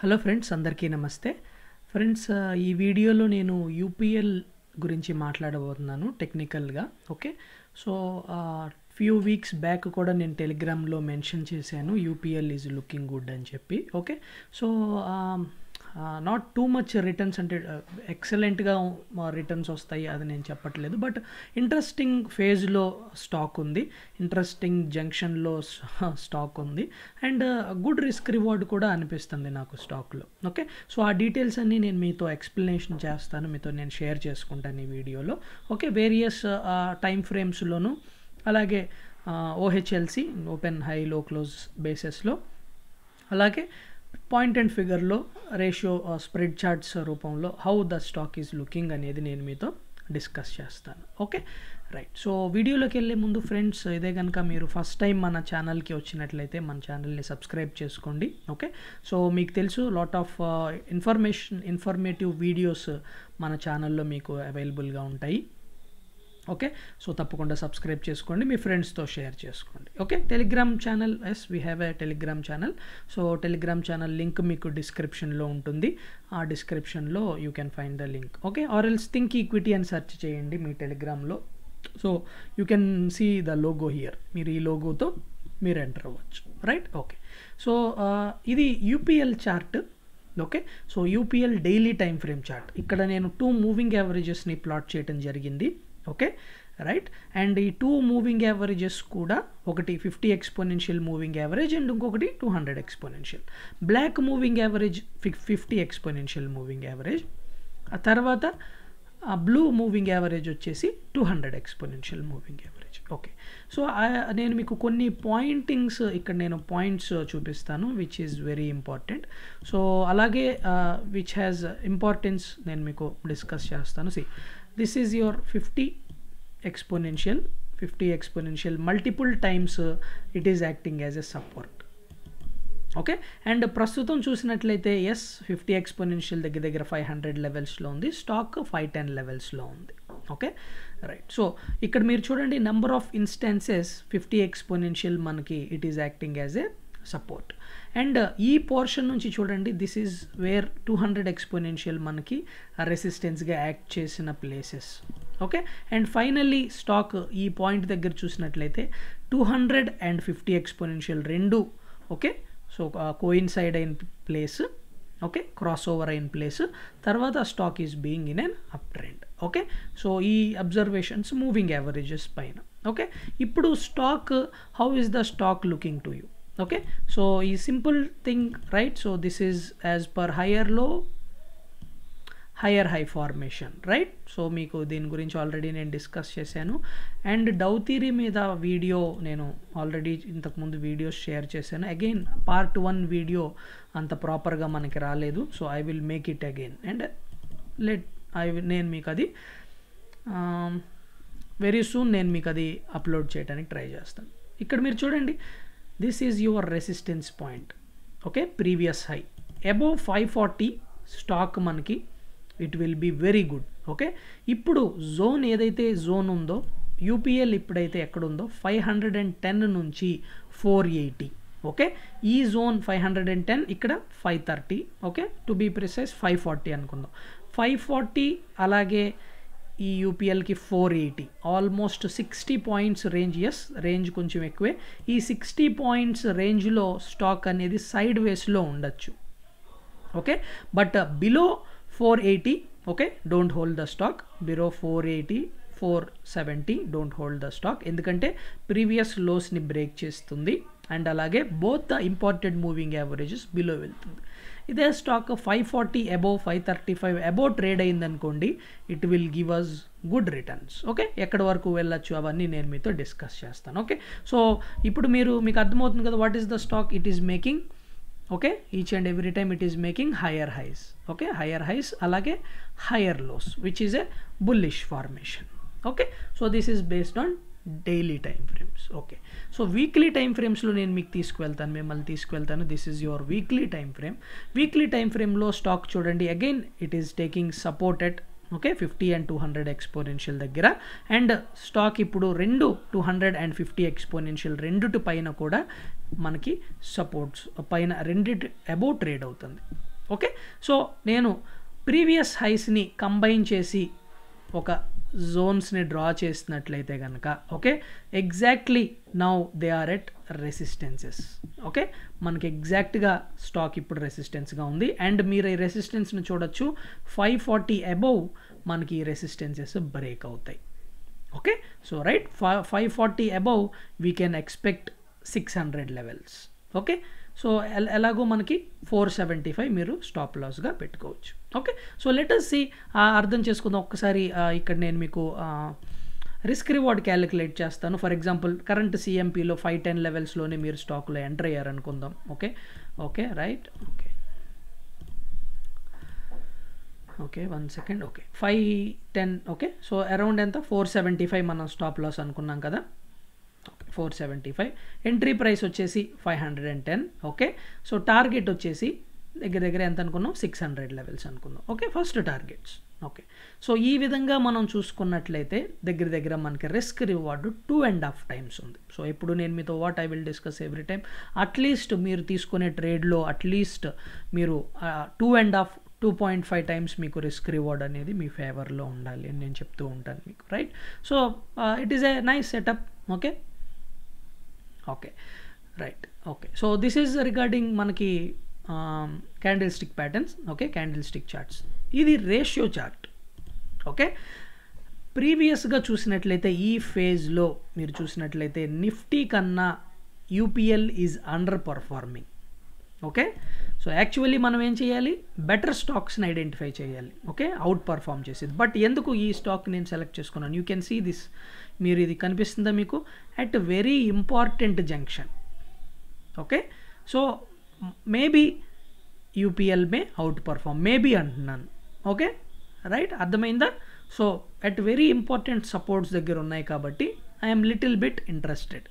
Hello friends అందరికీ నమస్తే friends ఈ వీడియోలో నేను యూపీఎల్ గురించి మాట్లాడబోతున్నాను టెక్నికల్గా okay so few weeks back కూడా నేను టెలిగ్రామ్లో మెన్షన్ చేశాను యూపీఎల్ ఈజ్ లుకింగ్ గుడ్ అని చెప్పి okay so not too much returns అంటే ఎక్సలెంట్గా రిటర్న్స్ వస్తాయి అది నేను చెప్పట్లేదు బట్ ఇంట్రెస్టింగ్ ఫేజ్లో స్టాక్ ఉంది ఇంట్రెస్టింగ్ జంక్షన్లో స్టాక్ ఉంది అండ్ గుడ్ రిస్క్ రివార్డ్ కూడా అనిపిస్తుంది నాకు స్టాక్లో ఓకే సో ఆ డీటెయిల్స్ అన్నీ నేను మీతో ఎక్స్ప్లెనేషన్ చేస్తాను మీతో నేను షేర్ చేసుకుంటాను ఈ వీడియోలో ఓకే వేరియస్ టైం ఫ్రేమ్స్లోను అలాగే OHLC open high low close బేసెస్లో అలాగే పాయింట్ అండ్ ఫిగర్లో రేషియో స్ప్రెడ్ చార్ట్స్ రూపంలో how the stock is looking అనేది నేను మీతో డిస్కస్ చేస్తాను ఓకే రైట్ సో వీడియోలోకి వెళ్ళే ముందు ఫ్రెండ్స్ ఇదే కనుక మీరు ఫస్ట్ టైం మన ఛానల్కి వచ్చినట్లయితే మన ఛానల్ని సబ్స్క్రైబ్ చేసుకోండి ఓకే సో మీకు తెలుసు lot of information informative videos మన ఛానల్లో మీకు అవైలబుల్గా ఉంటాయి ఓకే సో తప్పకుండా సబ్స్క్రైబ్ చేసుకోండి మీ ఫ్రెండ్స్తో షేర్ చేసుకోండి okay Telegram channel as we have a Telegram channel so Telegram channel link మీకు డిస్క్రిప్షన్లో ఉంటుంది ఆ డిస్క్రిప్షన్లో you can find the link okay or else Think Equity అని సెర్చ్ చేయండి మీ టెలిగ్రామ్లో so you can see the logo here మీరు ఈ లోగోతో మీరు ఎంటర్ అవ్వచ్చు రైట్ ఓకే సో ఇది UPL chart okay so UPL daily time frame chart ఇక్కడ నేను టూ మూవింగ్ యావరేజెస్ని ప్లాట్ చేయడం జరిగింది ఓకే రైట్ అండ్ ఈ టూ మూవింగ్ యావరేజెస్ కూడా ఒకటి fifty exponential moving average and ఇంకొకటి two hundred exponential black moving average fifty exponential moving average ఆ తర్వాత బ్లూ మూవింగ్ యావరేజ్ వచ్చేసి two hundred exponential moving average okay so నేను మీకు కొన్ని పాయింటింగ్స్ ఇక్కడ నేను పాయింట్స్ చూపిస్తాను which is very important so అలాగే విచ్ హ్యాస్ ఇంపార్టెన్స్ నేను మీకు డిస్కస్ చేస్తాను see this is your fifty exponential fifty exponential multiple times it is acting as a support okay and ప్రస్తుతం చూసినట్లయితే ఎస్ ఫిఫ్టీ ఎక్స్పోనెన్షియల్ దగ్గర దగ్గర five hundred లెవెల్స్లో ఉంది స్టాక్ ఫైవ్ టెన్ లెవెల్స్లో ఉంది ఓకే రైట్ సో ఇక్కడ మీరు చూడండి number of instances fifty exponential మనకి it is acting as a support and ఈ పోర్షన్ నుంచి చూడండి this is where two hundred exponential మనకి రెసిస్టెన్స్గా యాక్ట్ చేసిన places okay and finally stock ఈ పాయింట్ దగ్గర చూసినట్లయితే two hundred and fifty exponential రెండు ఓకే సో కోయిన్సైడ్ అయిన place okay crossover in place tarvata stock is being in an uptrend okay so e observations moving averages by now. okay you ippudu stock how is the stock looking to you okay so e simple thing right so this is as per higher low higher high formation right so మీకు దీని గురించి already నేను discuss చేశాను and డౌతీరి మీద video నేను already ఇంతకుముందు videos share చేశాను again part one video అంత ప్రాపర్గా మనకి రాలేదు so I will make it again and let I నేను మీకు అది వెరీ um, సూన్ నేను మీకు అది అప్లోడ్ చేయడానికి ట్రై చేస్తాను ఇక్కడ మీరు చూడండి this is your resistance point okay previous high above five forty stock మనకి it will be very good okay ఇప్పుడు జోన్ ఏదైతే జోన్ ఉందో యూపీఎల్ ఇప్పుడైతే ఎక్కడుందో ఫైవ్ హండ్రెడ్ అండ్ టెన్ నుంచి ఫోర్ ఎయిటీ ఓకే ఈ zone five hundred and ten ఇక్కడ five thirty okay to be precise five forty అనుకుందాం ఫైవ్ ఫార్టీ అలాగే ఈ యూపీఎల్కి four eighty almost sixty points range yes range కొంచెం ఎక్కువే ఈ సిక్స్టీ పాయింట్స్ రేంజ్లో స్టాక్ అనేది సైడ్ వేస్లో ఉండొచ్చు okay but below 480 okay don't hold the stock below 480 four seventy don't hold the stock ఎందుకంటే ప్రీవియస్ లోస్ని బ్రేక్ చేస్తుంది అండ్ అలాగే both the important moving averages below వెళ్తుంది ఇదే stock five forty above five thirty five above trade అయిందనుకోండి it will give us good returns okay ఎక్కడి వరకు వెళ్ళచ్చు అవన్నీ నేను మీతో డిస్కస్ చేస్తాను ఓకే సో ఇప్పుడు మీరు మీకు అర్థమవుతుంది కదా what is the stock it is making okay each and every time it is making higher highs okay higher highs అలాగే higher lows which is a bullish formation okay so this is based on daily time frames okay so weekly time ఫ్రేమ్స్లో నేను మీకు తీసుకువెళ్తాను మిమ్మల్ని తీసుకువెళ్తాను this is your weekly time frame weekly time ఫ్రేమ్లో stock చూడండి again it is taking support at okay fifty and two hundred exponential దగ్గర and stock ఇప్పుడు రెండు two hundred and fifty exponential రెండుటి పైన కూడా మనకి సపోర్ట్స్ పైన రెండిటి అబౌ ట్రేడ్ అవుతుంది ఓకే సో నేను ప్రీవియస్ హైస్ని కంబైన్ చేసి ఒక జోన్స్ని డ్రా చేసినట్లయితే కనుక okay exactly now they are at resistances okay మనకి ఎగ్జాక్ట్గా స్టాక్ ఇప్పుడు రెసిస్టెన్స్గా ఉంది అండ్ మీరు ఈ రెసిస్టెన్స్ని చూడొచ్చు ఫైవ్ ఫార్టీ అబౌవ్ మనకి ఈ రెసిస్టెన్సెస్ బ్రేక్ అవుతాయి okay so right five five forty above we can expect six hundred levels okay so ఎలాగో మనకి ఫోర్ సెవెంటీ ఫైవ్ మీరు స్టాప్ లాస్గా పెట్టుకోవచ్చు ఓకే సో లెటర్స్ సి అర్థం చేసుకుందాం ఒక్కసారి ఇక్కడ నేను మీకు రిస్క్ రివార్డ్ క్యాలిక్యులేట్ చేస్తాను ఫర్ ఎగ్జాంపుల్ కరెంట్ సిఎంపీలో ఫైవ్ టెన్ లెవెల్స్లోనే మీరు స్టాక్లో ఎంటర్ అయ్యారనుకుందాం okay okay right okay okay one second okay five ten okay so around ఎంత ఫోర్ సెవెంటీ ఫైవ్ మనం స్టాప్ లాస్ అనుకున్నాం కదా four seventy five entry price వచ్చేసి five hundred and ten okay so target వచ్చేసి దగ్గర దగ్గర ఎంత అనుకున్నాం సిక్స్ హండ్రెడ్ లెవెల్స్ అనుకున్నాం okay first targets okay so ఈ విధంగా మనం చూసుకున్నట్లయితే దగ్గర దగ్గర మనకి risk reward two and half times ఉంది సో ఇప్పుడు నేను మీతో what I will discuss every time at least మీరు తీసుకునే ట్రేడ్లో అట్లీస్ట్ మీరు two and half two point five times మీకు రిస్క్ రివార్డ్ అనేది మీ ఫేవర్లో ఉండాలి అని నేను చెప్తూ ఉంటాను మీకు right so it is a nice setup okay okay right okay so this is regarding మనకి candlestick patterns okay candlestick charts ఇది రేషియో చార్ట్ ఓకే ప్రీవియస్గా చూసినట్లయితే ఈ ఫేజ్లో మీరు చూసినట్లయితే నిఫ్టీ కన్నా UPL is underperforming okay so actually మనం ఏం చేయాలి బెటర్ స్టాక్స్ని ఐడెంటిఫై చేయాలి ఓకే అవుట్ పర్ఫామ్ చేసేది బట్ ఎందుకు ఈ స్టాక్ నేను సెలెక్ట్ చేసుకున్నాను యూ కెన్ సీ దిస్ మీరు ఇది కనిపిస్తుందా మీకు at very important junction okay so maybe UPL may outperform maybe అంటున్నాను ఓకే రైట్ అర్థమైందా so at very important supports దగ్గర ఉన్నాయి కాబట్టి ఐఎమ్ లిటిల్ బిట్ ఇంట్రెస్టెడ్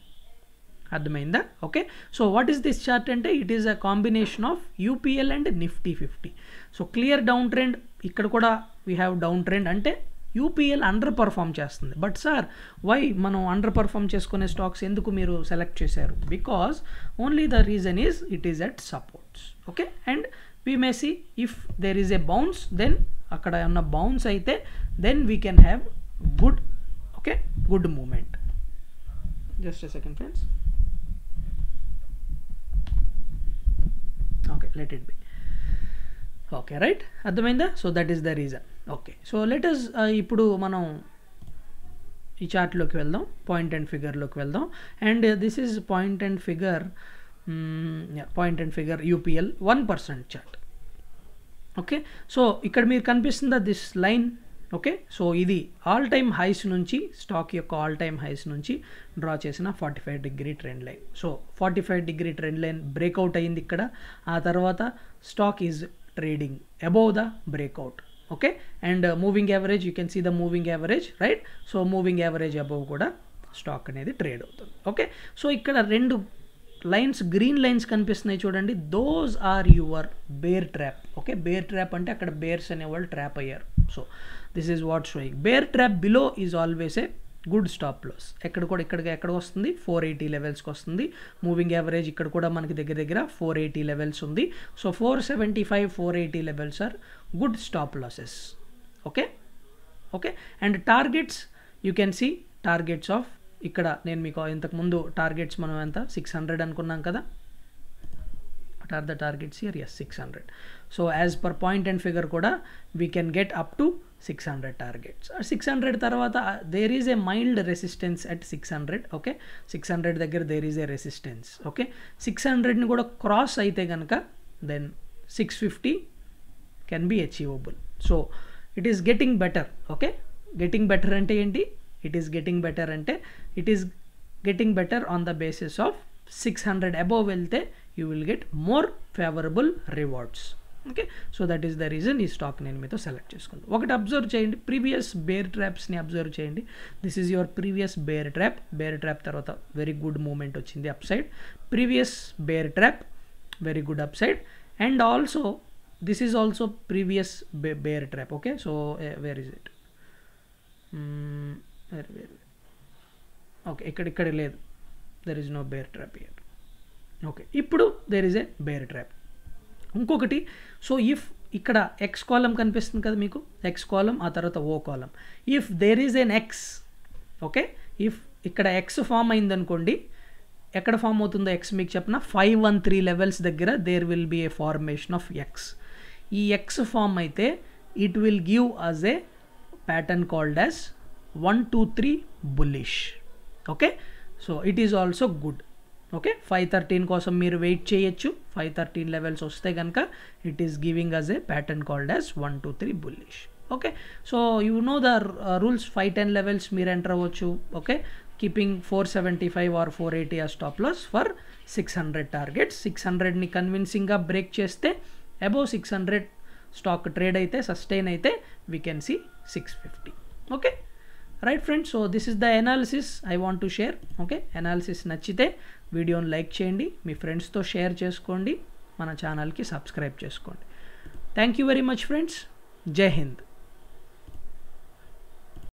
అర్థమైందా okay so what is this chart అంటే it is a combination of UPL and Nifty fifty so clear down trend ఇక్కడ కూడా we have down trend అంటే UPL underperform చేస్తుంది but sir why మనం under perform చేసుకునే stocks ఎందుకు మీరు select చేశారు because only the reason is it is at supports okay and we may see if there is a bounce then అక్కడ ఉన్న bounce అయితే then we can have good okay good movement just a second friends okay let it be okay right అర్థమైందా so that is the reason okay so as uh, ఇప్పుడు మనం ఈ చార్ట్లోకి వెళ్దాం point and ఫిగర్లోకి వెళ్దాం and this is point and figure point and figure UPL one percent chart okay so ఇక్కడ మీరు కనిపిస్తుందా దిస్ లైన్ ఓకే సో ఇది ఆల్ టైమ్ హైస్ నుంచి స్టాక్ యొక్క ఆల్ టైమ్ హైస్ నుంచి డ్రా చేసిన forty five degree trend line so forty five degree trend line breakout అయింది ఇక్కడ ఆ తర్వాత stock is trading above the breakout okay and moving average you can see the moving average right so moving average above కూడా stock అనేది trade అవుతుంది okay so ఇక్కడ రెండు lines green lines కనిపిస్తున్నాయి చూడండి those are your bear trap okay bear trap అంటే అక్కడ bears అనేవాళ్ళు ట్రాప్ అయ్యారు so this is what showing bear trap below is always a good stop loss ఎక్కడ కూడా ఇక్కడికి ఎక్కడ వస్తుంది ఫోర్ ఎయిటీ లెవెల్స్కి వస్తుంది మూవింగ్ యావరేజ్ ఇక్కడ కూడా మనకి దగ్గర దగ్గర ఫోర్ ఎయిటీ లెవెల్స్ ఉంది so four seventy five four eighty levels are good stop losses okay okay and targets you can see targets of ఇక్కడ నేను మీకు ఇంతకుముందు టార్గెట్స్ మనం ఎంత సిక్స్ హండ్రెడ్ అనుకున్నాం కదా what are the targets here yes 600 so as per point and figure kuda we can get up to 600 targets uh, 600 tarvata there is a mild resistance at 600 okay 600 dagger there is a resistance okay 600 ni కూడా cross aithe ganaka then 650 can be achievable so it is getting better okay getting better ante enti it is getting better ante it is getting better on the basis of 600 above వెళ్తే you will get more favorable rewards okay so that is the reason ఈ stock నేను మీతో select చేసుకున్నాను ఒకటి observe చేయండి previous bear ట్రాప్స్ని observe చేయండి this is your previous bear trap bear trap తర్వాత వెరీ గుడ్ మూమెంట్ వచ్చింది upside side previous bear trap very good up and also this is also previous బే bear trap okay so where is it వేరే వేరే okay ఇక్కడ ఇక్కడ లేదు there is no bear trap year okay ఇప్పుడు there is a bear trap ఇంకొకటి so if ఇక్కడ X column కనిపిస్తుంది కదా మీకు ఎక్స్ కాలం ఆ తర్వాత O column if there is an X okay if ఇక్కడ ఎక్స్ ఫామ్ అయిందనుకోండి ఎక్కడ ఫామ్ అవుతుందో ఎక్స్ మీకు చెప్పిన ఫైవ్ వన్ త్రీ లెవెల్స్ దగ్గర there will be a formation of X ఈ ఎక్స్ ఫామ్ అయితే it will give us a pattern called as one two three bullish okay so it is also good okay five thirteen కోసం మీరు wait చేయొచ్చు five thirteen levels వస్తే కనుక it is giving us a pattern called as one two three bullish okay so you know the rules five ten levels మీరు enter అవ్వచ్చు okay keeping four seventy five or four eighty ఆ stop loss for six hundred target six హండ్రెడ్ని కన్విన్సింగ్గా break చేస్తే above six hundred stock trade అయితే sustain అయితే we can see six fifty okay right friends so this is the analysis I want to share okay analysis నచ్చితే వీడియోని like చేయండి మీ ఫ్రెండ్స్తో share చేసుకోండి మన ఛానల్కి సబ్స్క్రైబ్ చేసుకోండి thank you very much friends జై హింద్